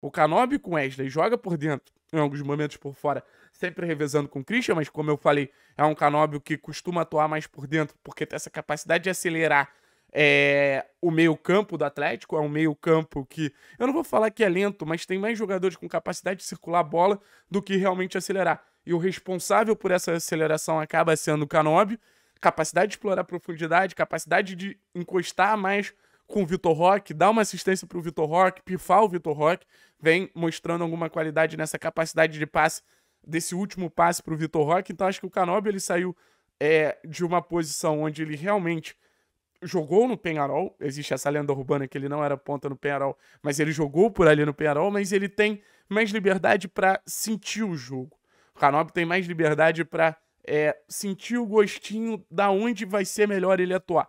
O Canobi com Wesley joga por dentro, em alguns momentos por fora, sempre revezando com o Christian, mas como eu falei, é um Canóbio que costuma atuar mais por dentro, porque tem essa capacidade de acelerar é, o meio-campo do Atlético. É um meio-campo que, eu não vou falar que é lento, mas tem mais jogadores com capacidade de circular a bola do que realmente acelerar. E o responsável por essa aceleração acaba sendo o Canóbio. Capacidade de explorar profundidade, capacidade de encostar mais com o Vitor Roque, dar uma assistência para o Vitor Roque, pifar o Vitor Roque vem mostrando alguma qualidade nessa capacidade de passe, desse último passe para o Vitor Roque. Então acho que o Canobi ele saiu é, de uma posição onde ele realmente jogou no Penharol. Existe essa lenda urbana que ele não era ponta no Penharol, mas ele jogou por ali no Penharol, mas ele tem mais liberdade para sentir o jogo. O Canobi tem mais liberdade para é, sentir o gostinho da onde vai ser melhor ele atuar.